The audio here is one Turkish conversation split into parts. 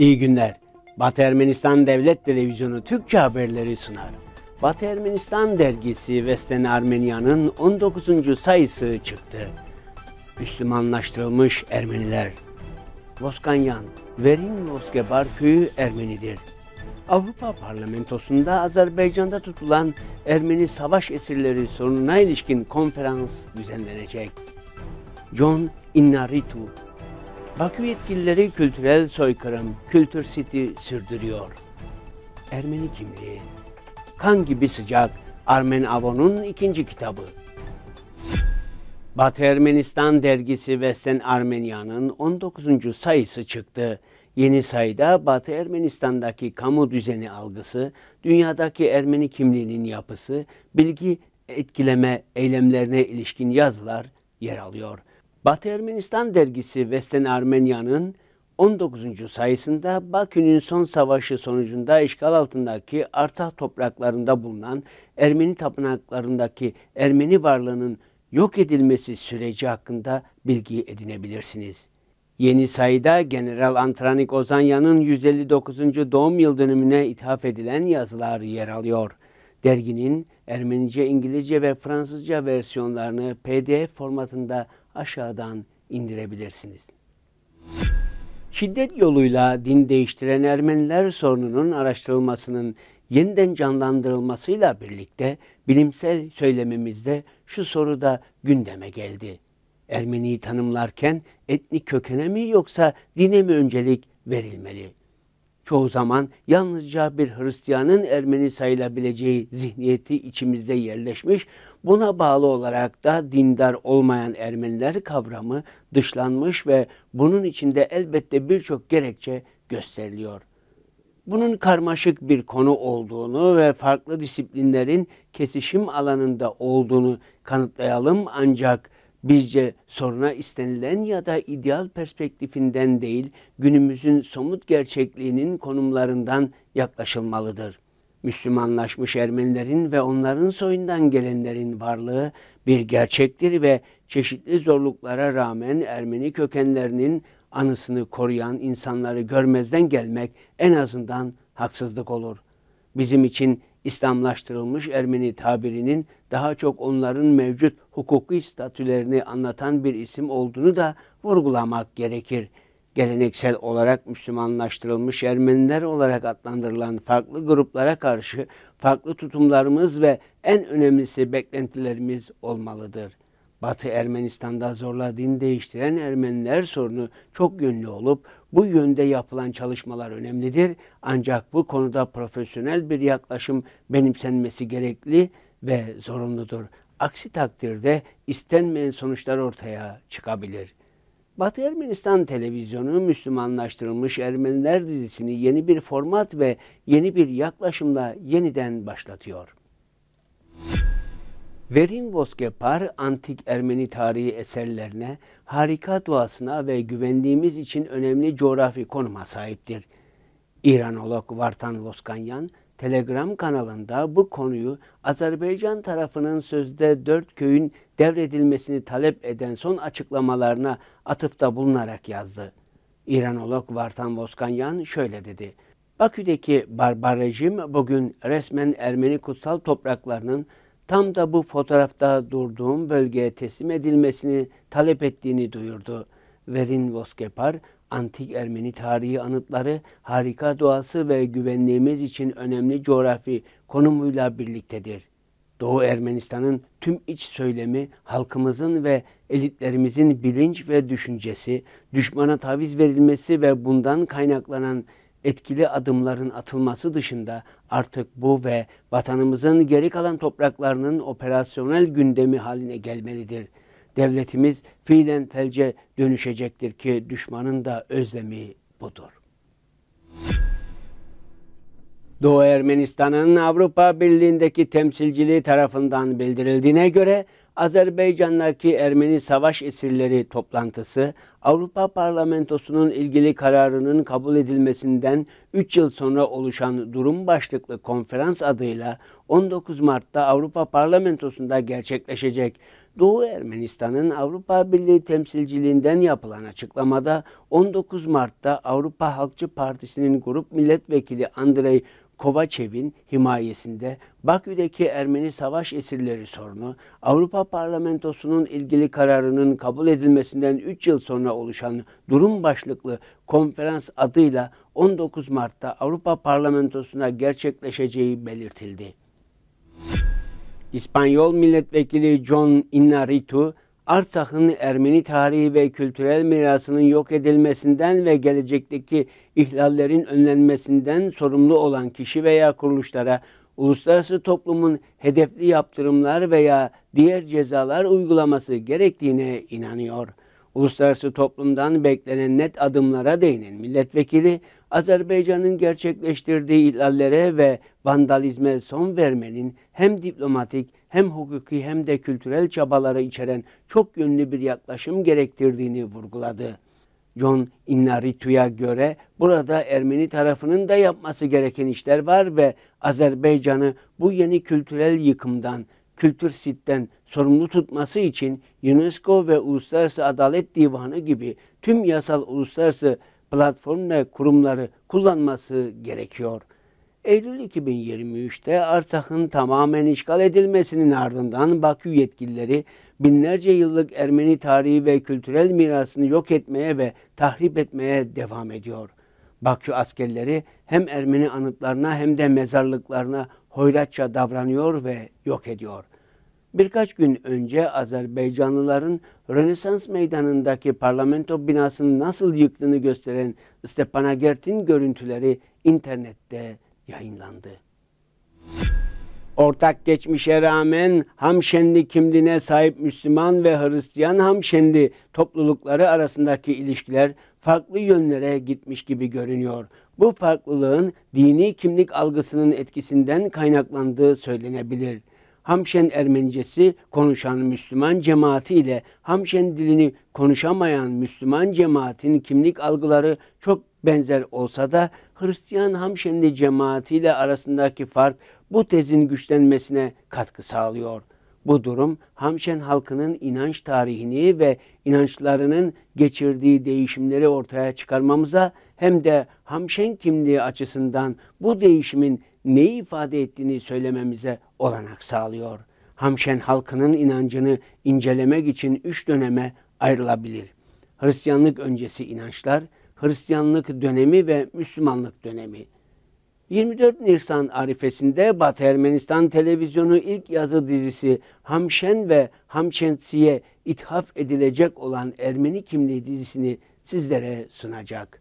İyi günler. Batı Ermenistan Devlet Televizyonu Türkçe haberleri sunar. Batı Ermenistan dergisi Vesten Armenya'nın 19. sayısı çıktı. Müslümanlaştırılmış Ermeniler. Voskanyan, Verin Voskebar köyü Ermenidir. Avrupa Parlamentosu'nda Azerbaycan'da tutulan Ermeni savaş esirleri sorununa ilişkin konferans düzenlenecek. John Inaritu Bakü yetkilileri kültürel soykırım, kültür siti sürdürüyor. Ermeni kimliği, kan gibi sıcak, Armen Avon'un ikinci kitabı. Batı Ermenistan dergisi Vesten Armenya'nın 19. sayısı çıktı. Yeni sayıda Batı Ermenistan'daki kamu düzeni algısı, dünyadaki Ermeni kimliğinin yapısı, bilgi etkileme eylemlerine ilişkin yazılar yer alıyor. Batı Ermenistan dergisi Vesten Armenya'nın 19. sayısında Bakü'nün son savaşı sonucunda işgal altındaki Artsakh topraklarında bulunan Ermeni tapınaklarındaki Ermeni varlığının yok edilmesi süreci hakkında bilgi edinebilirsiniz. Yeni sayıda General Antranik Ozanyan'ın 159. doğum yıl dönümüne ithaf edilen yazılar yer alıyor. Derginin Ermenice, İngilizce ve Fransızca versiyonlarını PDF formatında aşağıdan indirebilirsiniz. Şiddet yoluyla din değiştiren Ermeniler sorununun araştırılmasının yeniden canlandırılmasıyla birlikte bilimsel söylemimizde şu soru da gündeme geldi. Ermeniyi tanımlarken etnik kökene mi yoksa dine mi öncelik verilmeli? Çoğu zaman yalnızca bir Hristiyanın Ermeni sayılabileceği zihniyeti içimizde yerleşmiş, Buna bağlı olarak da dindar olmayan Ermeniler kavramı dışlanmış ve bunun içinde elbette birçok gerekçe gösteriliyor. Bunun karmaşık bir konu olduğunu ve farklı disiplinlerin kesişim alanında olduğunu kanıtlayalım ancak bizce soruna istenilen ya da ideal perspektifinden değil günümüzün somut gerçekliğinin konumlarından yaklaşılmalıdır. Müslümanlaşmış Ermenilerin ve onların soyundan gelenlerin varlığı bir gerçektir ve çeşitli zorluklara rağmen Ermeni kökenlerinin anısını koruyan insanları görmezden gelmek en azından haksızlık olur. Bizim için İslamlaştırılmış Ermeni tabirinin daha çok onların mevcut hukuki statülerini anlatan bir isim olduğunu da vurgulamak gerekir.'' geleneksel olarak Müslümanlaştırılmış Ermeniler olarak adlandırılan farklı gruplara karşı farklı tutumlarımız ve en önemlisi beklentilerimiz olmalıdır. Batı Ermenistan'da zorla din değiştiren Ermeniler sorunu çok yönlü olup bu yönde yapılan çalışmalar önemlidir. Ancak bu konuda profesyonel bir yaklaşım benimsenmesi gerekli ve zorunludur. Aksi takdirde istenmeyen sonuçlar ortaya çıkabilir.'' Batı Ermenistan televizyonu Müslümanlaştırılmış Ermeniler dizisini yeni bir format ve yeni bir yaklaşımla yeniden başlatıyor. Verin Voskepar antik Ermeni tarihi eserlerine, harika doğasına ve güvendiğimiz için önemli coğrafi konuma sahiptir. İranolog Vartan Voskanyan, Telegram kanalında bu konuyu Azerbaycan tarafının sözde dört köyün devredilmesini talep eden son açıklamalarına atıfta bulunarak yazdı. İranolog Vartan Voskanyan şöyle dedi. Bakü'deki barbar rejim bugün resmen Ermeni kutsal topraklarının tam da bu fotoğrafta durduğum bölgeye teslim edilmesini talep ettiğini duyurdu. Verin Voskepar, antik Ermeni tarihi anıtları harika doğası ve güvenliğimiz için önemli coğrafi konumuyla birliktedir. Doğu Ermenistan'ın tüm iç söylemi halkımızın ve elitlerimizin bilinç ve düşüncesi, düşmana taviz verilmesi ve bundan kaynaklanan etkili adımların atılması dışında artık bu ve vatanımızın geri kalan topraklarının operasyonel gündemi haline gelmelidir.'' devletimiz fiilen felce dönüşecektir ki düşmanın da özlemi budur. Doğu Ermenistan'ın Avrupa Birliği'ndeki temsilciliği tarafından bildirildiğine göre Azerbaycan'daki Ermeni savaş esirleri toplantısı Avrupa Parlamentosu'nun ilgili kararının kabul edilmesinden 3 yıl sonra oluşan durum başlıklı konferans adıyla 19 Mart'ta Avrupa Parlamentosu'nda gerçekleşecek. Doğu Ermenistan'ın Avrupa Birliği temsilciliğinden yapılan açıklamada 19 Mart'ta Avrupa Halkçı Partisi'nin grup milletvekili Andrei Kovaçev'in himayesinde Bakü'deki Ermeni savaş esirleri sorunu, Avrupa Parlamentosu'nun ilgili kararının kabul edilmesinden 3 yıl sonra oluşan durum başlıklı konferans adıyla 19 Mart'ta Avrupa Parlamentosu'na gerçekleşeceği belirtildi. İspanyol milletvekili John Inarritu, Artsak'ın Ermeni tarihi ve kültürel mirasının yok edilmesinden ve gelecekteki ihlallerin önlenmesinden sorumlu olan kişi veya kuruluşlara uluslararası toplumun hedefli yaptırımlar veya diğer cezalar uygulaması gerektiğine inanıyor. Uluslararası toplumdan beklenen net adımlara değinen milletvekili Azerbaycan'ın gerçekleştirdiği ilallere ve vandalizme son vermenin hem diplomatik hem hukuki hem de kültürel çabaları içeren çok yönlü bir yaklaşım gerektirdiğini vurguladı. John Innaritu'ya göre burada Ermeni tarafının da yapması gereken işler var ve Azerbaycan'ı bu yeni kültürel yıkımdan, kültür sitten sorumlu tutması için UNESCO ve Uluslararası Adalet Divanı gibi tüm yasal uluslararası platform ve kurumları kullanması gerekiyor. Eylül 2023'te Artah'ın tamamen işgal edilmesinin ardından Bakü yetkilileri binlerce yıllık Ermeni tarihi ve kültürel mirasını yok etmeye ve tahrip etmeye devam ediyor. Bakü askerleri hem Ermeni anıtlarına hem de mezarlıklarına hoyratça davranıyor ve yok ediyor. Birkaç gün önce Azerbaycanlıların Rönesans Meydanı'ndaki parlamento binasını nasıl yıktığını gösteren Stepanakert'in görüntüleri internette yayınlandı. Ortak geçmişe rağmen Hamşenli kimliğine sahip Müslüman ve Hristiyan Hamşenli toplulukları arasındaki ilişkiler farklı yönlere gitmiş gibi görünüyor. Bu farklılığın dini kimlik algısının etkisinden kaynaklandığı söylenebilir. Hamşen Ermenicesi konuşan Müslüman cemaati ile Hamşen dilini konuşamayan Müslüman cemaatinin kimlik algıları çok benzer olsa da Hristiyan Hamşenli cemaatiyle arasındaki fark bu tezin güçlenmesine katkı sağlıyor. Bu durum Hamşen halkının inanç tarihini ve inançlarının geçirdiği değişimleri ortaya çıkarmamıza hem de Hamşen kimliği açısından bu değişimin ne ifade ettiğini söylememize olanak sağlıyor. Hamşen halkının inancını incelemek için üç döneme ayrılabilir. Hristiyanlık öncesi inançlar, Hristiyanlık dönemi ve Müslümanlık dönemi. 24 Nisan arifesinde Batı Ermenistan televizyonu ilk yazı dizisi Hamşen ve Hamşentsi'ye ithaf edilecek olan Ermeni kimliği dizisini sizlere sunacak.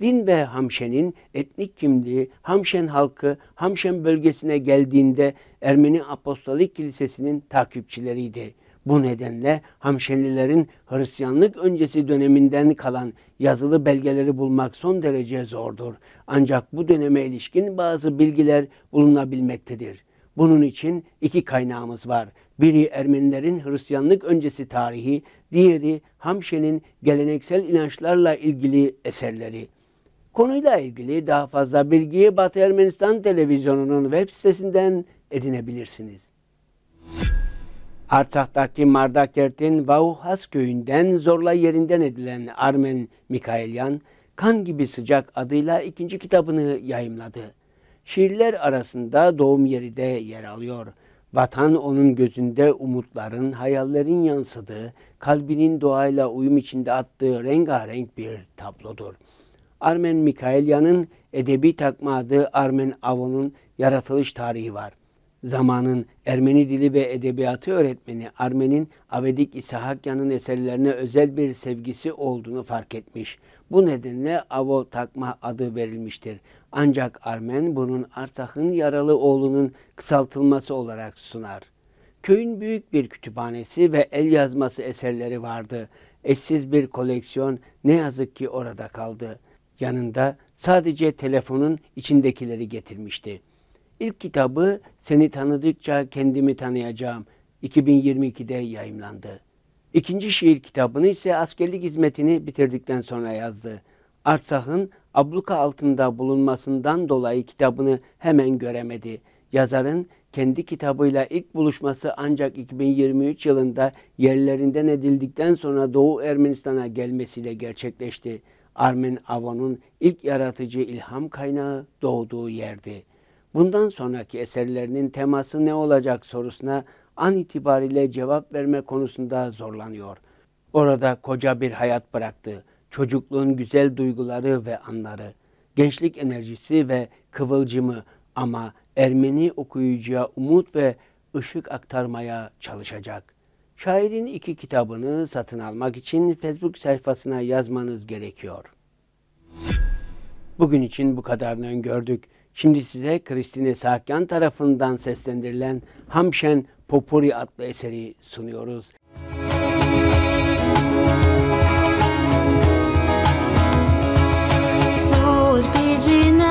Din ve Hamşen'in etnik kimliği Hamşen halkı Hamşen bölgesine geldiğinde Ermeni Apostolik Kilisesi'nin takipçileriydi. Bu nedenle Hamşenlilerin Hristiyanlık öncesi döneminden kalan yazılı belgeleri bulmak son derece zordur. Ancak bu döneme ilişkin bazı bilgiler bulunabilmektedir. Bunun için iki kaynağımız var. Biri Ermenilerin Hristiyanlık öncesi tarihi, diğeri Hamşe'nin geleneksel inançlarla ilgili eserleri. Konuyla ilgili daha fazla bilgiyi Batı Ermenistan Televizyonu'nun web sitesinden edinebilirsiniz. Artsakh'taki Mardakert'in Vauhas köyünden zorla yerinden edilen Armen Mikaelyan, Kan Gibi Sıcak adıyla ikinci kitabını yayımladı. Şiirler arasında doğum yeri de yer alıyor. Vatan onun gözünde umutların, hayallerin yansıdığı, kalbinin doğayla uyum içinde attığı rengarenk bir tablodur. Armen Mikaelyan'ın edebi takma adı Armen Avon'un yaratılış tarihi var. Zamanın Ermeni dili ve edebiyatı öğretmeni Armen'in Avedik İshakyan'ın eserlerine özel bir sevgisi olduğunu fark etmiş. Bu nedenle Avo takma adı verilmiştir. Ancak Armen bunun Artak'ın yaralı oğlunun kısaltılması olarak sunar. Köyün büyük bir kütüphanesi ve el yazması eserleri vardı. Eşsiz bir koleksiyon ne yazık ki orada kaldı.'' yanında sadece telefonun içindekileri getirmişti. İlk kitabı Seni Tanıdıkça Kendimi Tanıyacağım 2022'de yayımlandı. İkinci şiir kitabını ise askerlik hizmetini bitirdikten sonra yazdı. Artsah'ın abluka altında bulunmasından dolayı kitabını hemen göremedi. Yazarın kendi kitabıyla ilk buluşması ancak 2023 yılında yerlerinden edildikten sonra Doğu Ermenistan'a gelmesiyle gerçekleşti. Armin Avon'un ilk yaratıcı ilham kaynağı doğduğu yerdi. Bundan sonraki eserlerinin teması ne olacak sorusuna an itibariyle cevap verme konusunda zorlanıyor. Orada koca bir hayat bıraktı. Çocukluğun güzel duyguları ve anları, gençlik enerjisi ve kıvılcımı ama Ermeni okuyucuya umut ve ışık aktarmaya çalışacak.'' Şairin iki kitabını satın almak için Facebook sayfasına yazmanız gerekiyor. Bugün için bu kadarını öngördük. Şimdi size Kristine Sakyan tarafından seslendirilen Hamşen Popuri adlı eseri sunuyoruz. Surpicina